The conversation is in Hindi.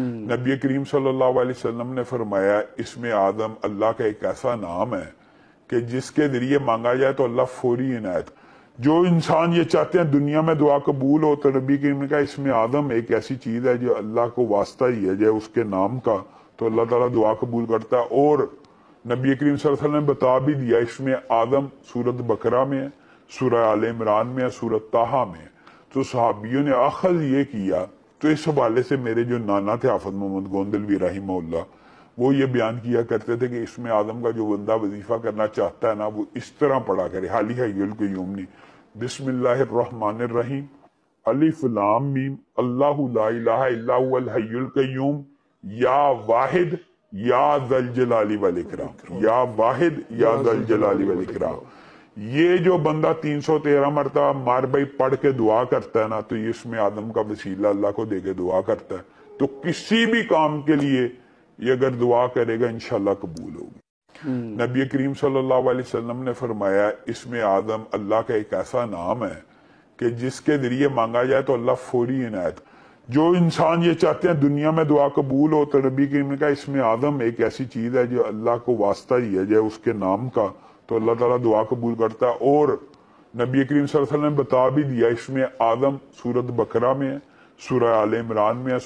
हम्म। नबी करीम सल्लल्लाहु अलैहि वसल्लम ने फरमाया इसमें आदम अल्लाह का एक ऐसा नाम है कि जिसके जरिए मांगा जाए तो अल्लाह फौरी इनायत जो इंसान ये चाहते हैं दुनिया में दुआ कबूल हो तो नबी करीम ने कहा इसमें आदम एक ऐसी चीज है जो अल्लाह को वास्ता ही है जो उसके नाम का तो अल्लाह तला दुआ कबूल करता है और नबी करीम वसल्लम ने बता भी दिया इसमें आदम सूरत बकरा में है सूरह आल इमरान में है सूरत ताहा में तो सहाबियों ने आखिर ये किया तो इस हवाले से मेरे जो नाना थे आफत मोहम्मद गोंदल भी रही वो ये बयान किया करते थे कि इसमें आदम का जो बंदा वजीफा करना चाहता है ना वो इस तरह पढ़ा करे हाली है यूमनी बिसमीम अलीफ़लाम अल्लाहयूम या वाहिद या दल जलाली वाले या वाहिद या दल जलाली वाले ये जो बंदा 313 मरतबा मार भाई पढ़ के दुआ करता है ना तो ये इसमें आदम का वसीला अल्लाह को दे के दुआ करता है तो किसी भी काम के लिए ये अगर दुआ करेगा इनशाला कबूल होगी हम्म। नबी करीम सल्लल्लाहु अलैहि वसल्लम ने फरमाया इसमें आदम अल्लाह का एक ऐसा नाम है कि जिसके जरिए मांगा जाए तो अल्लाह फौरी इनायत जो इंसान ये चाहते हैं दुनिया में दुआ कबूल हो तो नबी करीम ने कहा इसमें आदम एक ऐसी चीज है जो अल्लाह को वास्ता दिया जाए उसके नाम का तो अल्लाह ताला दुआ कबूल करता है और नबी करीम वसल्लम ने बता भी दिया इसमें आदम सूरत बकरा में है सूर्य आल इमरान में है